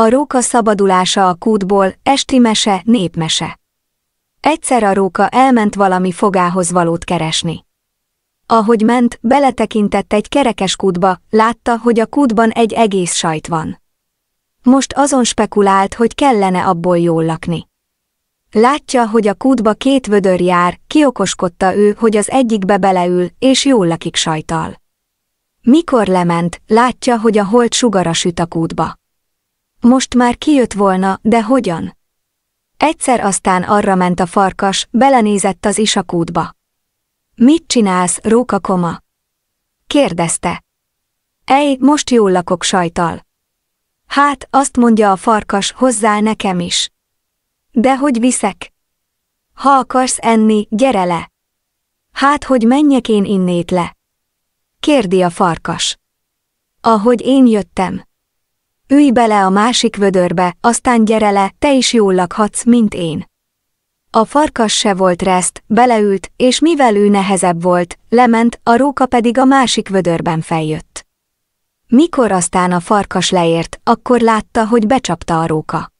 A róka szabadulása a kútból, esti mese, népmese. Egyszer a róka elment valami fogához valót keresni. Ahogy ment, beletekintett egy kerekes kútba, látta, hogy a kútban egy egész sajt van. Most azon spekulált, hogy kellene abból jól lakni. Látja, hogy a kútba két vödör jár, kiokoskodta ő, hogy az egyikbe beleül, és jól lakik sajtal. Mikor lement, látja, hogy a hold sugara süt a kútba. Most már kijött volna, de hogyan? Egyszer aztán arra ment a farkas, belenézett az isakútba. Mit csinálsz, Koma? Kérdezte. Ej, most jól lakok sajtal. Hát, azt mondja a farkas, hozzá nekem is. De hogy viszek? Ha akarsz enni, gyere le. Hát, hogy menjek én innét le? Kérdi a farkas. Ahogy én jöttem. Ülj bele a másik vödörbe, aztán gyere le, te is jól lakhatsz, mint én. A farkas se volt reszt, beleült, és mivel ő nehezebb volt, lement, a róka pedig a másik vödörben feljött. Mikor aztán a farkas leért, akkor látta, hogy becsapta a róka.